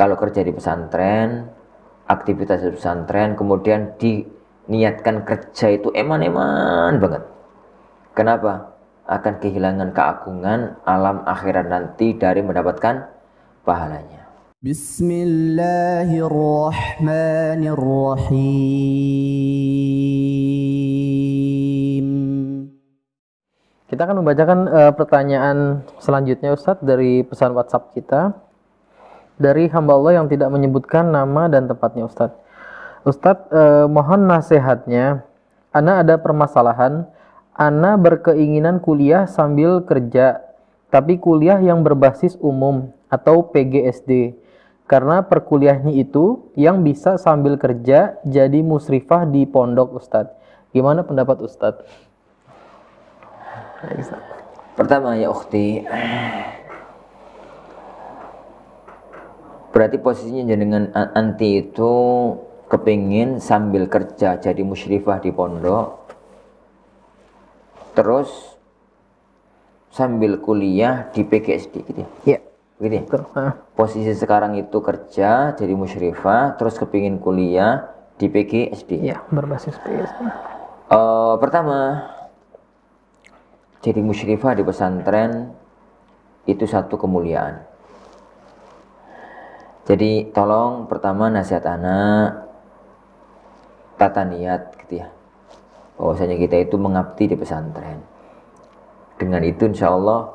kalau kerja di pesantren aktivitas di pesantren kemudian diniatkan kerja itu eman-eman banget kenapa akan kehilangan keagungan alam akhirat nanti dari mendapatkan pahalanya Bismillahirrahmanirrahim kita akan membacakan uh, pertanyaan selanjutnya Ustadz dari pesan WhatsApp kita dari hamba Allah yang tidak menyebutkan nama dan tempatnya Ustadz. Ustadz eh, mohon nasihatnya, Ana ada permasalahan, Ana berkeinginan kuliah sambil kerja, tapi kuliah yang berbasis umum atau PGSD. Karena perkuliahnya itu yang bisa sambil kerja jadi musrifah di pondok Ustadz. Gimana pendapat Ustadz? Pertama ya Ukti, berarti posisinya jenengan anti itu kepingin sambil kerja jadi musyrifah di pondok terus sambil kuliah di PGSD gitu ya? Iya. Gitu ya? Posisi sekarang itu kerja jadi musyrifah, terus kepingin kuliah di PGSD. Iya, berbasis PGSD. Uh, eh, pertama, jadi musyrifah di pesantren itu satu kemuliaan. Jadi tolong pertama nasihat anak tata niat gitu ya. Bahwasanya kita itu mengabdi di pesantren. Dengan itu insya Allah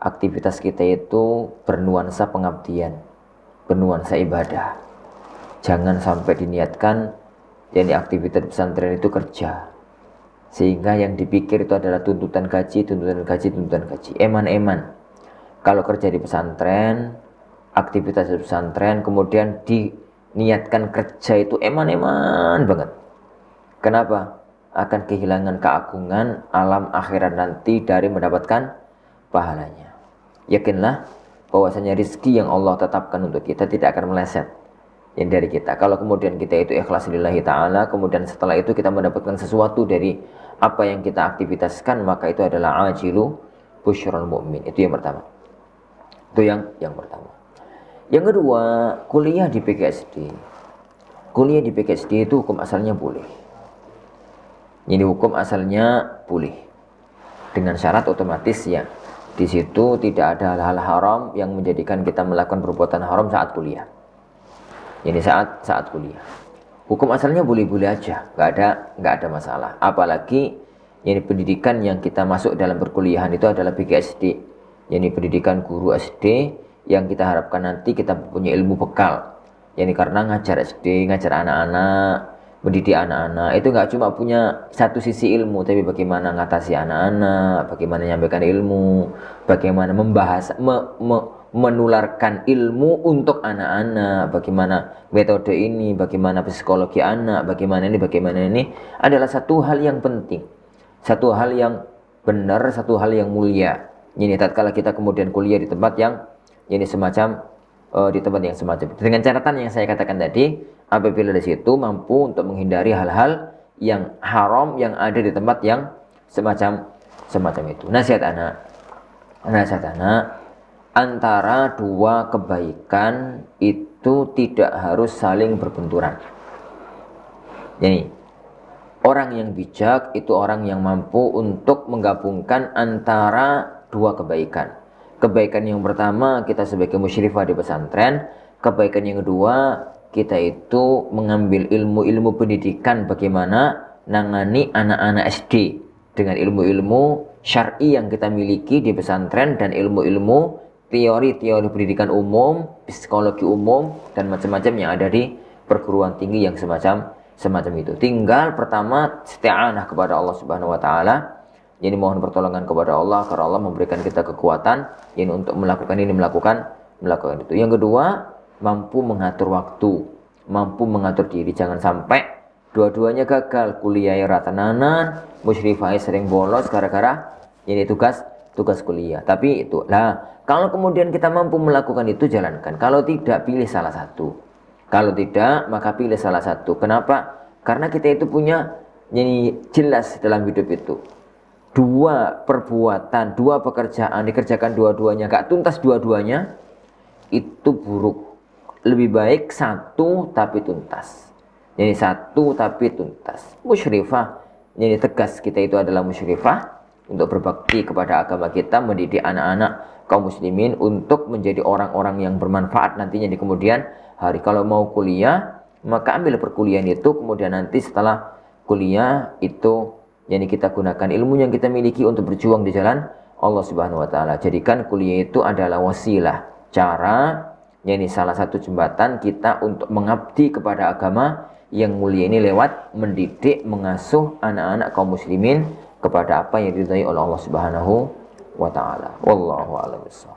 aktivitas kita itu bernuansa pengabdian, bernuansa ibadah. Jangan sampai diniatkan jadi aktivitas pesantren itu kerja, sehingga yang dipikir itu adalah tuntutan gaji, tuntutan gaji, tuntutan gaji, eman-eman. Kalau kerja di pesantren, aktivitas pesantren kemudian diniatkan kerja itu eman-eman banget kenapa akan kehilangan keagungan alam akhirat nanti dari mendapatkan pahalanya yakinlah bahwasanya rezeki yang Allah tetapkan untuk kita tidak akan meleset yang dari kita kalau kemudian kita itu ikhlas lillahi ta'ala kemudian setelah itu kita mendapatkan sesuatu dari apa yang kita aktivitaskan maka itu adalah ajilu busyron mu'min itu yang pertama itu yang yang pertama yang kedua, kuliah di PGSD. Kuliah di PGSD itu hukum asalnya boleh. Jadi hukum asalnya boleh. Dengan syarat otomatis ya. Di situ tidak ada hal-hal haram yang menjadikan kita melakukan perbuatan haram saat kuliah. Jadi saat saat kuliah. Hukum asalnya boleh-boleh aja, nggak ada nggak ada masalah. Apalagi yang pendidikan yang kita masuk dalam perkuliahan itu adalah PGSD, Jadi pendidikan guru SD yang kita harapkan nanti kita punya ilmu bekal yani karena ngajar SD ngajar anak-anak mendidik anak-anak itu nggak cuma punya satu sisi ilmu tapi bagaimana ngatasi anak-anak bagaimana menyampaikan ilmu bagaimana membahas me, me, menularkan ilmu untuk anak-anak bagaimana metode ini bagaimana psikologi anak bagaimana ini bagaimana ini adalah satu hal yang penting satu hal yang benar satu hal yang mulia ini tatkala kita kemudian kuliah di tempat yang ini semacam uh, di tempat yang semacam itu. Dengan catatan yang saya katakan tadi, apabila di situ mampu untuk menghindari hal-hal yang haram yang ada di tempat yang semacam semacam itu. Nasihat anak. Nasihat anak antara dua kebaikan itu tidak harus saling berbenturan. Jadi, orang yang bijak itu orang yang mampu untuk menggabungkan antara dua kebaikan. Kebaikan yang pertama, kita sebagai musyrifah di pesantren. Kebaikan yang kedua, kita itu mengambil ilmu-ilmu pendidikan bagaimana nangani anak-anak SD dengan ilmu-ilmu syar'i yang kita miliki di pesantren dan ilmu-ilmu teori-teori pendidikan umum, psikologi umum dan macam-macam yang ada di perguruan tinggi yang semacam semacam itu. Tinggal pertama anak kepada Allah Subhanahu wa taala jadi mohon pertolongan kepada Allah karena Allah memberikan kita kekuatan ini untuk melakukan ini melakukan melakukan itu. Yang kedua, mampu mengatur waktu, mampu mengatur diri. Jangan sampai dua-duanya gagal. Kuliah ya rata-nanan, musyrifai ya sering bolos gara-gara ini tugas tugas kuliah. Tapi itu lah, kalau kemudian kita mampu melakukan itu jalankan. Kalau tidak pilih salah satu. Kalau tidak maka pilih salah satu. Kenapa? Karena kita itu punya jadi jelas dalam hidup itu dua perbuatan, dua pekerjaan dikerjakan dua-duanya, gak tuntas dua-duanya, itu buruk. Lebih baik satu tapi tuntas. Jadi satu tapi tuntas. Musyrifah, jadi tegas kita itu adalah musyrifah untuk berbakti kepada agama kita, mendidik anak-anak kaum muslimin untuk menjadi orang-orang yang bermanfaat nantinya di kemudian hari. Kalau mau kuliah, maka ambil perkuliahan itu, kemudian nanti setelah kuliah itu yakni kita gunakan ilmu yang kita miliki untuk berjuang di jalan Allah Subhanahu wa taala. Jadikan kuliah itu adalah wasilah, cara ini salah satu jembatan kita untuk mengabdi kepada agama yang mulia ini lewat mendidik, mengasuh anak-anak kaum muslimin kepada apa yang diridhai oleh Allah Subhanahu wa taala. Wallahu a'lam